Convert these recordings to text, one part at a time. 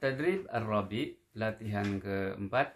tadrib ar-rabi, latihan keempat,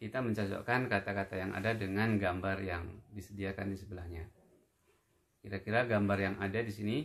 kita mencocokkan kata-kata yang ada dengan gambar yang disediakan di sebelahnya. Kira-kira gambar yang ada di sini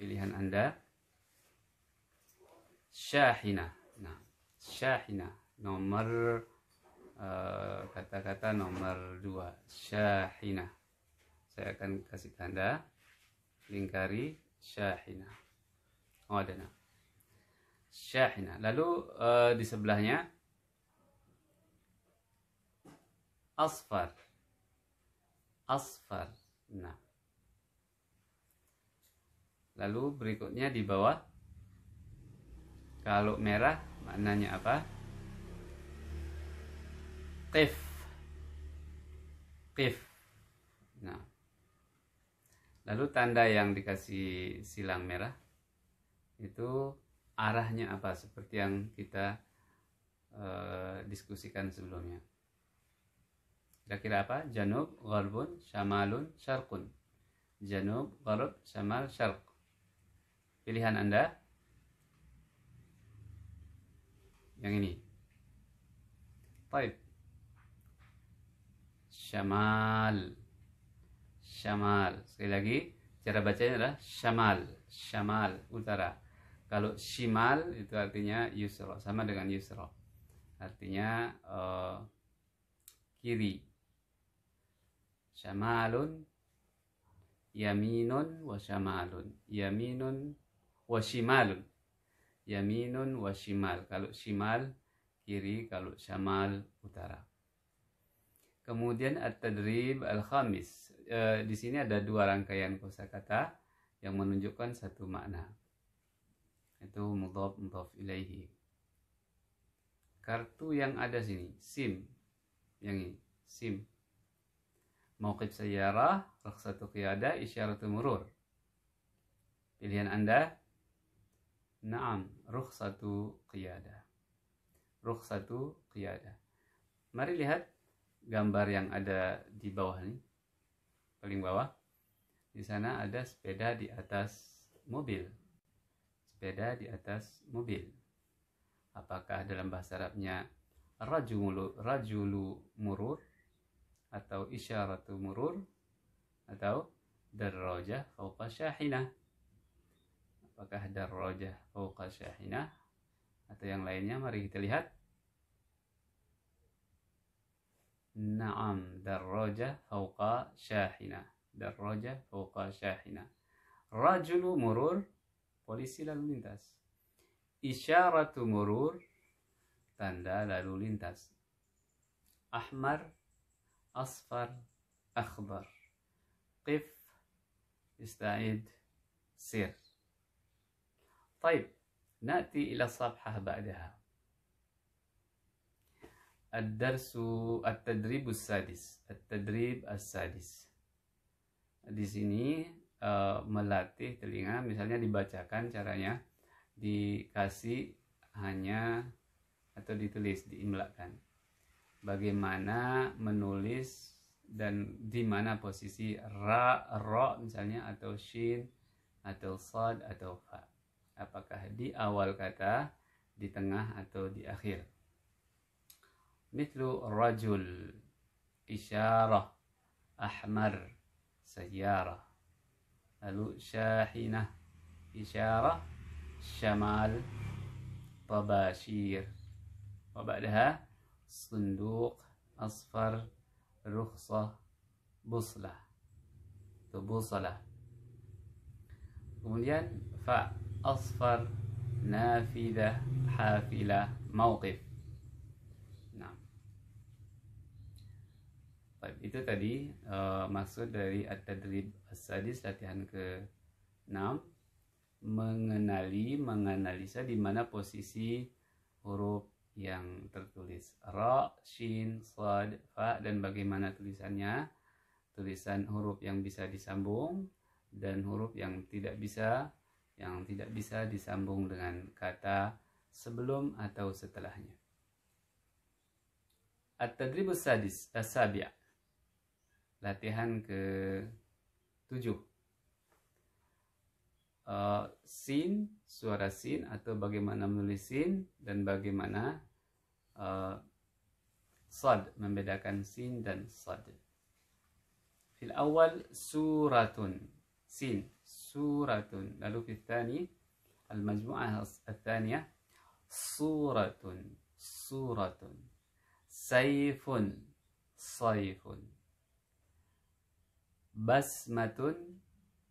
pilihan Anda syahina. Nah, syahina nomor eh, kata-kata uh, nomor dua, syahina. Saya akan kasih tanda lingkari syahina. Oh, ada nah. Syahina. Lalu uh, di sebelahnya asfar. Asfar. Nah. Lalu berikutnya di bawah kalau merah maknanya apa? tif tif Nah. Lalu tanda yang dikasih silang merah itu arahnya apa seperti yang kita e, diskusikan sebelumnya kira-kira apa janub gharbun syamalun syarqun janub gharb syamal syarq pilihan anda yang ini Taib Syamal Syamal Sekali lagi cara bacanya adalah Syamal Syamal utara kalau shimal itu artinya yusro, sama dengan yusro. Artinya uh, kiri. Shamalun yaminun washamalun Yaminun wa Yaminun wa Kalau shimal kiri, kalau shamal utara. Kemudian at-tadrib al-khamis. Uh, di sini ada dua rangkaian kosakata yang menunjukkan satu makna itu mudhaf mudhaf ilaihi kartu yang ada sini sim yang ini sim mauqif sayyarah raksatu qiyada isyaratu murur pilihan anda Naam, rukhsatu qiyada. Rukhsatu qiyada. Mari lihat gambar yang ada di bawah ini. Paling bawah. Di sana ada sepeda di atas mobil sepeda di atas mobil. Apakah dalam bahasa Arabnya rajulu, rajulu murur atau isyaratu murur atau darrojah fauqa syahinah. Apakah darrojah fauqa syahinah atau yang lainnya mari kita lihat. Naam darrojah fauqa syahinah. Darrojah fauqa syahinah. Rajulu murur polisi lalu lintas. Isyaratu murur, tanda lalu lintas. Ahmar, asfar, akhbar. Qif, istaid, sir. طيب نأتي إلى الصفحة بعدها الدرس التدريب السادس التدريب السادس di sini e, melatih telinga misalnya dibacakan caranya dikasih hanya atau ditulis diimlakkan bagaimana menulis dan di mana posisi ra ro misalnya atau shin atau sod atau fa apakah di awal kata di tengah atau di akhir mithlu rajul isyarah ahmar sayyarah شاحنة إشارة شمال طباشير وبعدها صندوق أصفر رخصة بصلة بوصلة kemudian فأصفر نافذة حافلة موقف نعم طيب itu tadi uh, maksud dari at Asadis latihan ke 6 mengenali menganalisa di mana posisi huruf yang tertulis ro shin, sad, fa dan bagaimana tulisannya tulisan huruf yang bisa disambung dan huruf yang tidak bisa yang tidak bisa disambung dengan kata sebelum atau setelahnya. At-tadribus sadis, as Latihan ke tujuh. Uh, sin, suara sin atau bagaimana menulis sin dan bagaimana uh, sad membedakan sin dan sad. Fil awal suratun sin suratun lalu fil thani al majmu'ah al thaniyah suratun suratun sayfun sayfun basmatun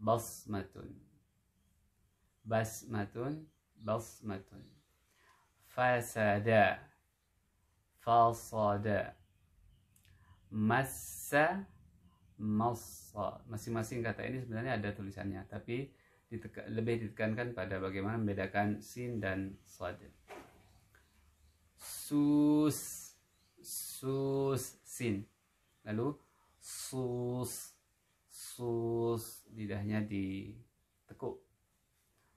basmatun basmatun basmatun fasada fasada masa massa masing-masing kata ini sebenarnya ada tulisannya tapi diteka, lebih ditekankan pada bagaimana membedakan sin dan sad sus sus sin lalu sus sus lidahnya ditekuk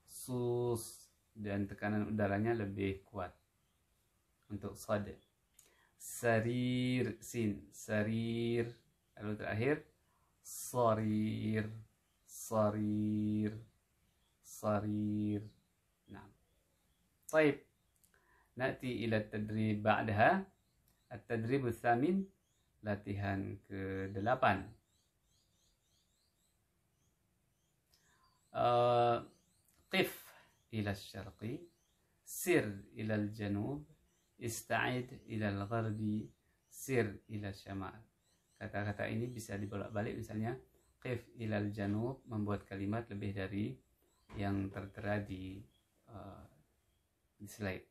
sus dan tekanan udaranya lebih kuat untuk sod sarir sin sarir lalu terakhir sarir sarir sarir nah baik nanti إلى التدريب بعدها التدريب الثامن latihan ke-8 قف إلى الشرق سر إلى الجنوب ista'id ila gharbi sir ila syamal kata-kata ini bisa dibalik balik misalnya qif ilal janub membuat kalimat lebih dari yang tertera di uh, slide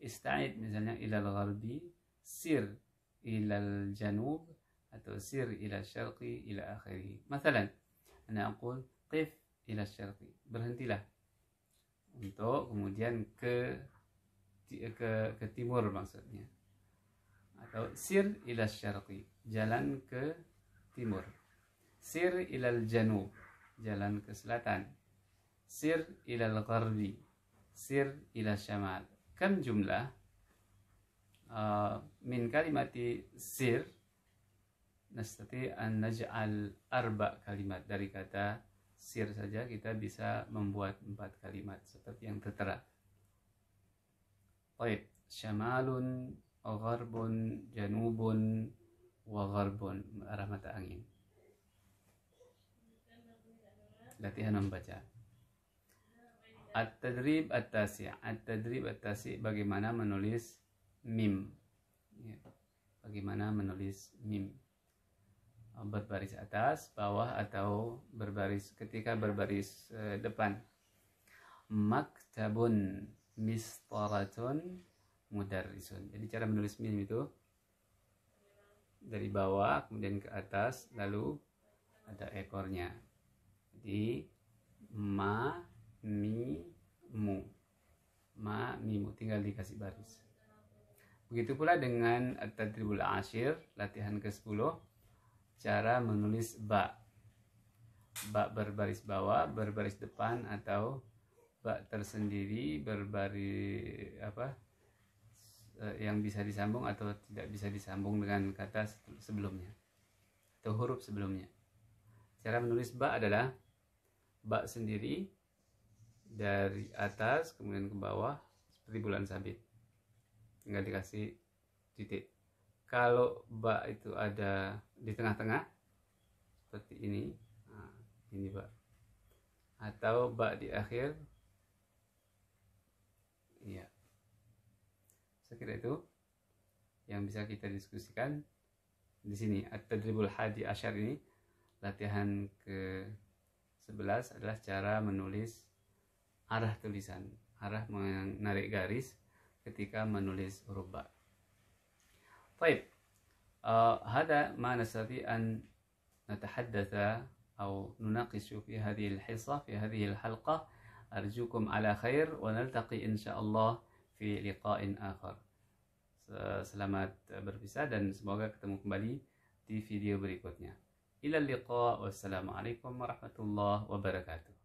ista'id misalnya ilal gharbi sir ilal janub atau sir ilal syarqi ila akhiri misalnya ana aqul qif ila syarti berhentilah untuk kemudian ke ke, ke timur maksudnya atau sir ila syarqi jalan ke timur sir ilal janub jalan ke selatan sir ilal gharbi sir ila syamal kam jumlah uh, min kalimati sir nastati an naj'al arba kalimat dari kata sir saja kita bisa membuat empat kalimat seperti yang tertera. Baik, syamalun, gharbun, janubun, wa gharbun, arah mata angin. Latihan membaca. At-tadrib at-tasi. At-tadrib at-tasi bagaimana menulis mim. Ya, bagaimana menulis mim berbaris atas, bawah atau berbaris ketika berbaris eh, depan. Maktabun mistaratun mudarrisun. Jadi cara menulis mim itu dari bawah kemudian ke atas lalu ada ekornya. Jadi ma mi mu. Ma mi mu tinggal dikasih baris. Begitu pula dengan at-tadribul asyir, latihan ke-10 cara menulis bak bak berbaris bawah, berbaris depan atau bak tersendiri berbaris apa eh, yang bisa disambung atau tidak bisa disambung dengan kata sebelumnya atau huruf sebelumnya. Cara menulis bak adalah bak sendiri dari atas kemudian ke bawah seperti bulan sabit. Tinggal dikasih titik kalau bak itu ada di tengah-tengah seperti ini nah, ini bak, atau bak di akhir ya saya kira itu yang bisa kita diskusikan di sini at-tadribul hadi asyar ini latihan ke 11 adalah cara menulis arah tulisan arah menarik garis ketika menulis huruf bak. طيب آه هذا ما نستطيع أن نتحدث أو نناقش في هذه الحصة في هذه الحلقة أرجوكم على خير ونلتقي إن شاء الله في لقاء آخر Selamat berpisah dan semoga ketemu kembali di video berikutnya. Ilal liqa wassalamualaikum warahmatullahi wabarakatuh.